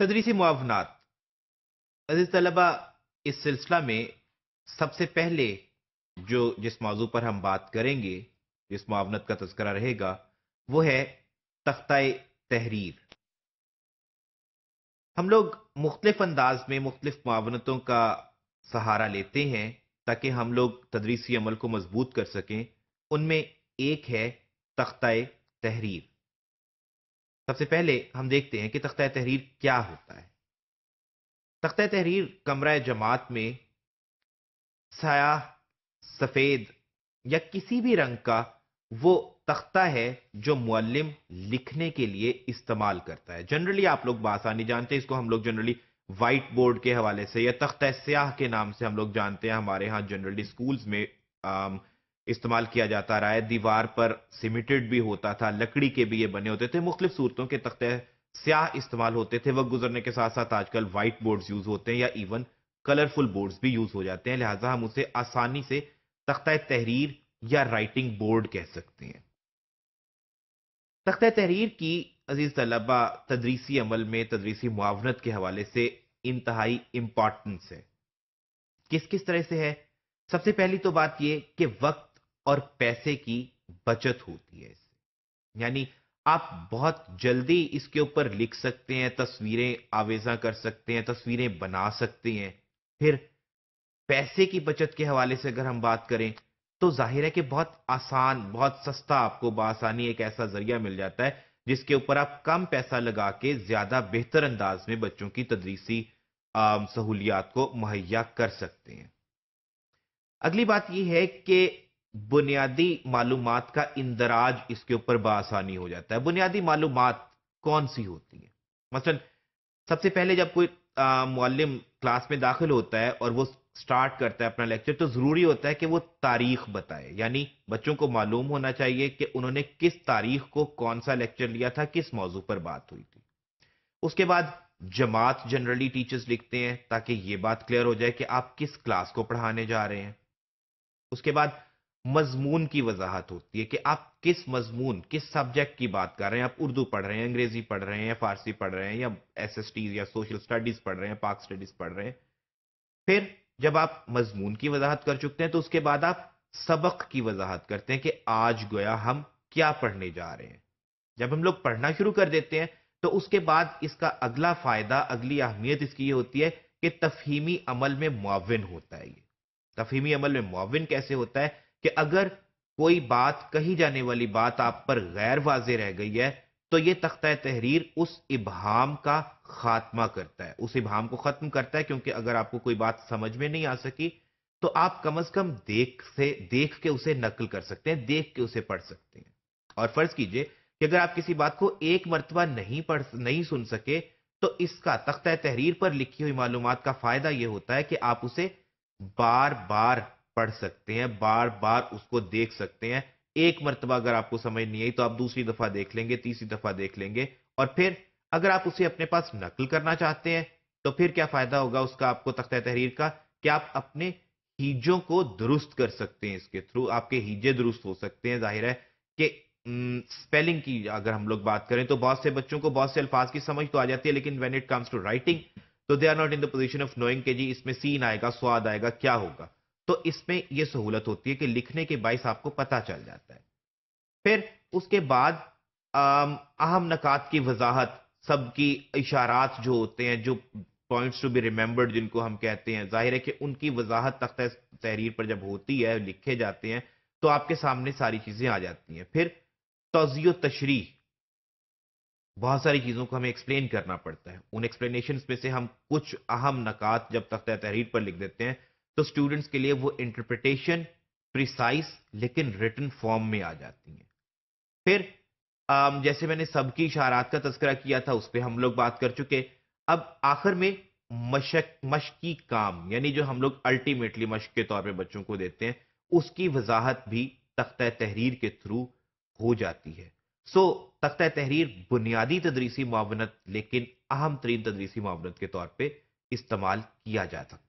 तदरीसी मुआवनात अजीज तलबा इस सिलसिला में सबसे पहले जो जिस मौजू पर हम बात करेंगे जिस मुआवनत का तस्करा रहेगा वो है तख्ता तहरीर हम लोग मुख्तलिफ अंदाज में मुख्तफ मुआवनतों का सहारा लेते हैं ताकि हम लोग तदरीसी अमल को मजबूत कर सकें उनमें एक है तख्ता तहरीर सबसे पहले हम देखते हैं कि तख्ता तहरीर क्या होता है तख्त तहरीर कमरा जमात में सयाह सफ़ेद या किसी भी रंग का वो तख्ता है जो मुअल्लिम लिखने के लिए इस्तेमाल करता है जनरली आप लोग बासानी जानते हैं इसको हम लोग जनरली वाइट बोर्ड के हवाले से या तख्त स्याह के नाम से हम लोग जानते हैं हमारे यहाँ जनरली स्कूल्स में आम, इस्तेमाल किया जाता रहा है दीवार पर सीमिटेड भी होता था लकड़ी के भी ये बने होते थे मुख्तलिफ सूरतों के तख्ते स्याह इस्तेमाल होते थे वक्त गुजरने के साथ साथ आजकल वाइट बोर्ड्स यूज होते हैं या इवन कलरफुल बोर्ड्स भी यूज हो जाते हैं लिहाजा हम उसे आसानी से तख्ता तहरीर या राइटिंग बोर्ड कह सकते हैं तख्ता तहरीर की अजीज तलबा तदरीसी अमल में तदरीसी मुआवनत के हवाले से इंतहाई इम्पॉर्टेंस है किस किस तरह से है सबसे पहली तो बात यह कि वक्त और पैसे की बचत होती है इससे यानी आप बहुत जल्दी इसके ऊपर लिख सकते हैं तस्वीरें आवेजा कर सकते हैं तस्वीरें बना सकते हैं फिर पैसे की बचत के हवाले से अगर हम बात करें तो जाहिर है कि बहुत आसान बहुत सस्ता आपको बसानी एक ऐसा जरिया मिल जाता है जिसके ऊपर आप कम पैसा लगा के ज्यादा बेहतर अंदाज में बच्चों की तदरीसी सहूलियात को मुहैया कर सकते हैं अगली बात यह है कि बुनियादी मालूम का इंदराज इसके ऊपर बसानी हो जाता है बुनियादी मालूम कौन सी होती है मसलन सबसे पहले जब कोई मालम क्लास में दाखिल होता है और वो स्टार्ट करता है अपना लेक्चर तो ज़रूरी होता है कि वो तारीख बताए यानी बच्चों को मालूम होना चाहिए कि उन्होंने किस तारीख को कौन सा लेक्चर लिया था किस मौजू पर बात हुई थी उसके बाद जमात जनरली टीचर्स लिखते हैं ताकि ये बात क्लियर हो जाए कि आप किस क्लास को पढ़ाने जा रहे हैं उसके बाद मजमून की वजाहत होती है कि आप किस मजमून किस सब्जेक्ट की बात कर रहे हैं आप उर्दू पढ़ रहे हैं अंग्रेजी पढ़ रहे हैं या फारसी पढ़ रहे हैं या एस एस या सोशल स्टडीज पढ़ रहे हैं पाक स्टडीज पढ़ रहे हैं फिर जब आप मजमून की वजाहत कर चुके हैं तो उसके बाद आप सबक की वजाहत करते हैं कि आज गोया हम क्या पढ़ने जा रहे हैं जब हम लोग पढ़ना शुरू कर देते हैं तो उसके बाद इसका अगला फायदा अगली अहमियत इसकी ये होती है कि तफहीमी अमल में मुआवन होता है ये तफहीमी अमल में मुआवन कैसे होता है कि अगर कोई बात कही जाने वाली बात आप पर गैर वाजे रह गई है तो ये तख्ता तहरीर उस इबहाम का खात्मा करता है उस इबहाम को खत्म करता है क्योंकि अगर आपको कोई बात समझ में नहीं आ सकी तो आप कम अज कम देख से देख के उसे नकल कर सकते हैं देख के उसे पढ़ सकते हैं और फर्ज कीजिए कि अगर आप किसी बात को एक मरतबा नहीं पढ़ नहीं सुन सके तो इसका तख्त तहरीर पर लिखी हुई मालूम का फायदा यह होता है कि आप उसे बार बार पढ़ सकते हैं बार बार उसको देख सकते हैं एक मरतबा अगर आपको समझ नहीं आई तो आप दूसरी दफा देख लेंगे तीसरी दफा देख लेंगे और फिर अगर आप उसे अपने पास नकल करना चाहते हैं तो फिर क्या फायदा होगा उसका आपको तख्त तहरीर का कि आप अपने हीजों को दुरुस्त कर सकते हैं इसके थ्रू आपके हीजे दुरुस्त हो सकते हैं जाहिर है कि स्पेलिंग की अगर हम लोग बात करें तो बहुत से बच्चों को बहुत से अल्फाज की समझ तो आ जाती है लेकिन when it comes to writing तो they are not in the position of knowing के जी इसमें सीन आएगा स्वाद आएगा क्या होगा तो इसमें यह सहूलत होती है कि लिखने के बायस आपको पता चल जाता है फिर उसके बाद अहम नकात की वजाहत सबकी इशारात जो होते हैं जो पॉइंट्स टू बी रिमेंबर्ड जिनको हम कहते हैं जाहिर है कि उनकी वजाहत तख्त तहरीर पर जब होती है लिखे जाते हैं तो आपके सामने सारी चीज़ें आ जाती हैं फिर तोजियो तशरी बहुत सारी चीज़ों को हमें एक्सप्लेन करना पड़ता है उन एक्सप्लेनेशन में से हम कुछ अहम नकात जब तख्त तहरीर पर लिख देते हैं तो स्टूडेंट्स के लिए वो इंटरप्रिटेशन प्रिसाइज लेकिन रिटर्न फॉर्म में आ जाती है फिर जैसे मैंने सबकी इशारात का तस्करा किया था उस पर हम लोग बात कर चुके अब आखिर में मशक मशकी काम यानी जो हम लोग अल्टीमेटली मशक के तौर पे बच्चों को देते हैं उसकी वजाहत भी तख्त तहरीर के थ्रू हो जाती है सो so, तख्त तहरीर बुनियादी तदरीसी मावनत लेकिन अहम तरीन तदरीसी मावनत के तौर पे इस्तेमाल किया जा सकता